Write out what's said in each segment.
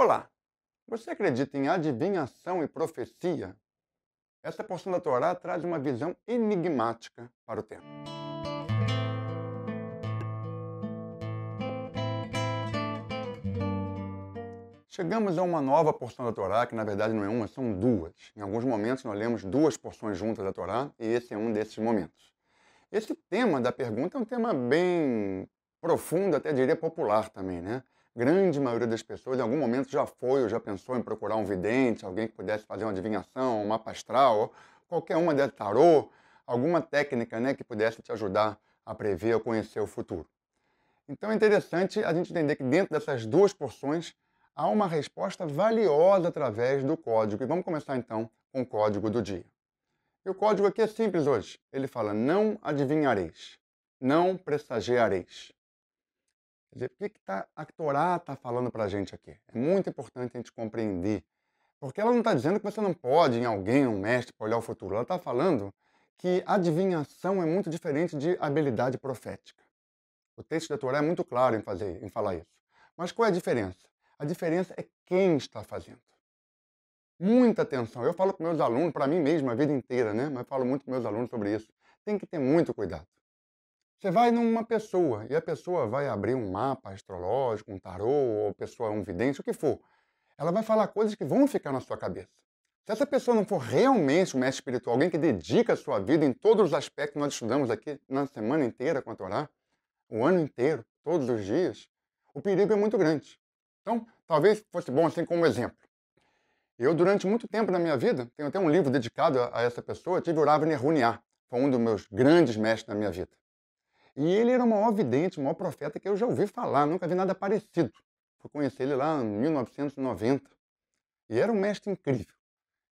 Olá, você acredita em adivinhação e profecia? Essa porção da Torá traz uma visão enigmática para o tema. Chegamos a uma nova porção da Torá, que na verdade não é uma, são duas. Em alguns momentos nós lemos duas porções juntas da Torá, e esse é um desses momentos. Esse tema da pergunta é um tema bem profundo, até diria popular também, né? grande maioria das pessoas em algum momento já foi ou já pensou em procurar um vidente, alguém que pudesse fazer uma adivinhação, um mapa astral, qualquer uma dessas tarô, alguma técnica né, que pudesse te ajudar a prever ou conhecer o futuro. Então é interessante a gente entender que dentro dessas duas porções há uma resposta valiosa através do código. E vamos começar então com o código do dia. E o código aqui é simples hoje. Ele fala: não adivinhareis, não pressageareis. Quer dizer, por que, que tá, a Torá está falando para a gente aqui? É muito importante a gente compreender. Porque ela não está dizendo que você não pode, em alguém, um mestre, para olhar o futuro. Ela está falando que adivinhação é muito diferente de habilidade profética. O texto da Torá é muito claro em, fazer, em falar isso. Mas qual é a diferença? A diferença é quem está fazendo. Muita atenção. Eu falo para meus alunos, para mim mesmo, a vida inteira, né? Mas falo muito para meus alunos sobre isso. Tem que ter muito cuidado. Você vai numa pessoa e a pessoa vai abrir um mapa astrológico, um tarô, ou pessoa é um vidente, o que for. Ela vai falar coisas que vão ficar na sua cabeça. Se essa pessoa não for realmente um mestre espiritual, alguém que dedica a sua vida em todos os aspectos, que nós estudamos aqui na semana inteira com a Torá, o ano inteiro, todos os dias, o perigo é muito grande. Então, talvez fosse bom assim como exemplo. Eu, durante muito tempo na minha vida, tenho até um livro dedicado a, essa pessoa, tive o Rav Runiá, foi um dos meus grandes mestres na minha vida. E ele era o maior vidente, o maior profeta que eu já ouvi falar, nunca vi nada parecido. Fui conhecer ele lá em 1990. E era um mestre incrível.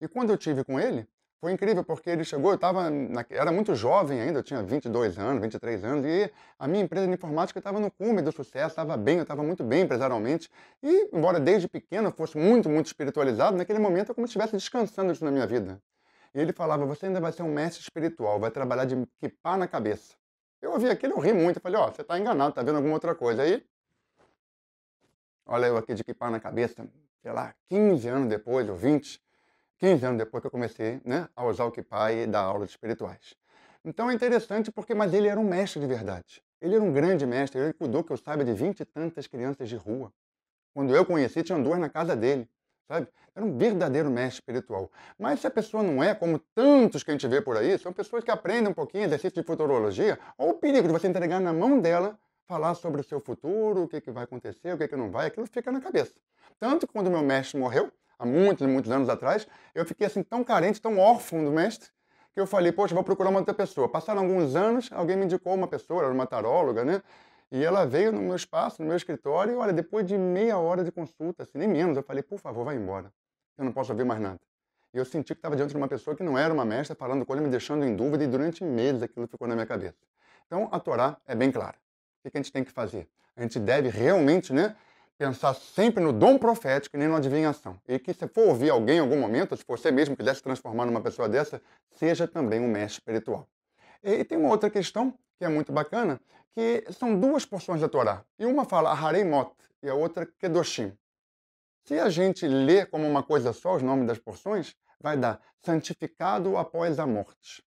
E quando eu tive com ele, foi incrível porque ele chegou, eu estava, era muito jovem ainda, eu tinha 22 anos, 23 anos, e a minha empresa de informática estava no cume do sucesso, estava bem, eu estava muito bem empresarialmente. E, embora desde pequeno eu fosse muito, muito espiritualizado, naquele momento eu é como se estivesse descansando isso na minha vida. E ele falava: Você ainda vai ser um mestre espiritual, vai trabalhar de pá na cabeça. Eu ouvi aquilo, eu ri muito. Eu falei, ó, oh, você tá enganado, tá vendo alguma outra coisa. Aí, olha eu aqui de que pá na cabeça, sei lá, 15 anos depois, ou 20, 15 anos depois que eu comecei né, a usar o Kipá e dar aulas espirituais. Então é interessante porque, mas ele era um mestre de verdade. Ele era um grande mestre, ele cuidou, que eu saiba, de vinte e tantas crianças de rua. Quando eu conheci, tinham duas na casa dele sabe? Era um verdadeiro mestre espiritual. Mas se a pessoa não é, como tantos que a gente vê por aí, são pessoas que aprendem um pouquinho exercício de futurologia, ou o perigo de você entregar na mão dela falar sobre o seu futuro, o que, que vai acontecer, o que, que não vai, aquilo fica na cabeça. Tanto que quando meu mestre morreu, há muitos, e muitos anos atrás, eu fiquei assim tão carente, tão órfão do mestre, que eu falei, poxa, vou procurar uma outra pessoa. Passaram alguns anos, alguém me indicou uma pessoa, era uma taróloga, né? E ela veio no meu espaço, no meu escritório, e olha, depois de meia hora de consulta, assim, nem menos, eu falei, por favor, vai embora. Eu não posso ouvir mais nada. E eu senti que estava diante de uma pessoa que não era uma mestra, falando coisa, me deixando em dúvida, e durante meses aquilo ficou na minha cabeça. Então, a Torá é bem clara. O que a gente tem que fazer? A gente deve realmente, né, pensar sempre no dom profético e nem na adivinhação. E que se for ouvir alguém em algum momento, se você mesmo quiser se transformar numa pessoa dessa, seja também um mestre espiritual. e tem uma outra questão que é muito bacana, que são duas porções da Torá. E uma fala Haremot e a outra Kedoshim. Se a gente lê como uma coisa só os nomes das porções, vai dar santificado após a morte.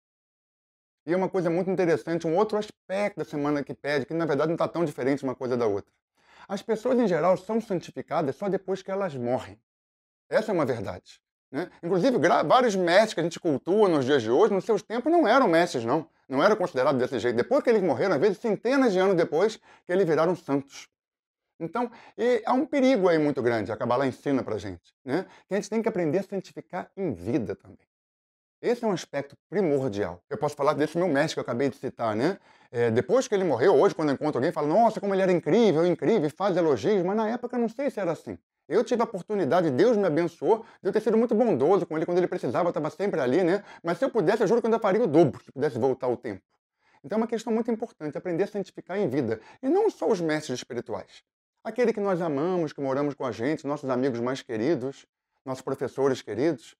E é uma coisa muito interessante, um outro aspecto da semana que pede, que na verdade não está tão diferente uma coisa da outra. As pessoas em geral são santificadas só depois que elas morrem. Essa é uma verdade. Né? Inclusive, vários mestres que a gente cultua nos dias de hoje, nos seus tempos, não eram mestres, não não era considerado desse jeito. Depois que eles morreram, às vezes centenas de anos depois, que eles viraram santos. Então, há um perigo aí muito grande, a Kabbalah ensina para a gente, né? que a gente tem que aprender a santificar em vida também. Esse é um aspecto primordial. Eu posso falar desse meu mestre que eu acabei de citar, né? É, depois que ele morreu, hoje, quando eu encontro alguém, fala, nossa, como ele era incrível, incrível, faz elogios, mas na época eu não sei se era assim. Eu tive a oportunidade, Deus me abençoou, de eu ter sido muito bondoso com ele quando ele precisava, estava sempre ali, né? Mas se eu pudesse, eu juro que eu ainda faria o dobro, se pudesse voltar o tempo. Então é uma questão muito importante, aprender a santificar em vida. E não só os mestres espirituais. Aquele que nós amamos, que moramos com a gente, nossos amigos mais queridos, nossos professores queridos,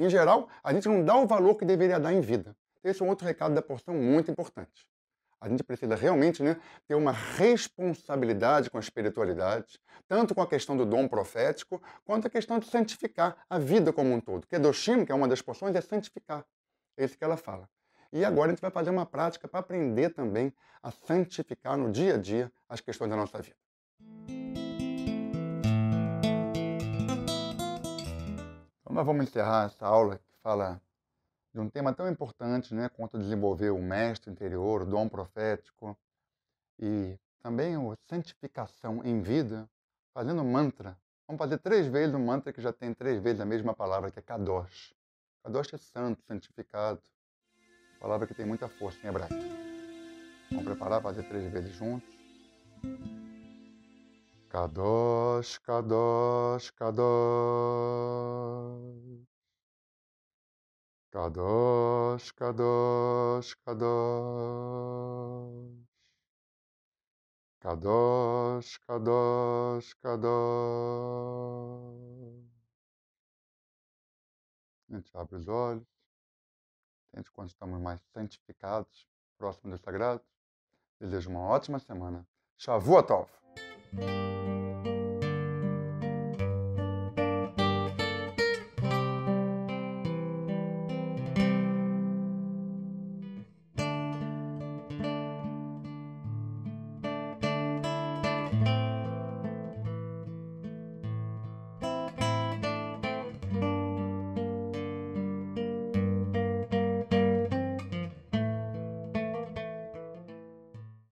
em geral, a gente não dá o valor que deveria dar em vida. Então, esse é um outro recado da porção muito importante. A gente precisa realmente né, ter uma responsabilidade com a espiritualidade, tanto com a questão do dom profético, quanto a questão de santificar a vida como um todo. Kedoshim, que é uma das porções, é santificar. É isso que ela fala. E agora a gente vai fazer uma prática para aprender também a santificar no dia a dia as questões da nossa vida. Então, nós vamos encerrar essa aula que fala de um tema tão importante, né, quanto desenvolver o mestre interior, o dom profético e também a santificação em vida, fazendo mantra. Vamos fazer três vezes um mantra que já tem três vezes a mesma palavra, que é kadosh. Kadosh é santo, santificado. Palavra que tem muita força em hebraico. Vamos preparar, fazer três vezes juntos. Kadosh, Kadosh, Kadosh. Kadosh, Kadosh, Kadosh. Kadosh, Kadosh, Kadosh. A gente abre os olhos. Sente quando estamos mais santificados, próximo do sagrado. Desejo uma ótima semana. Shavuot Tov!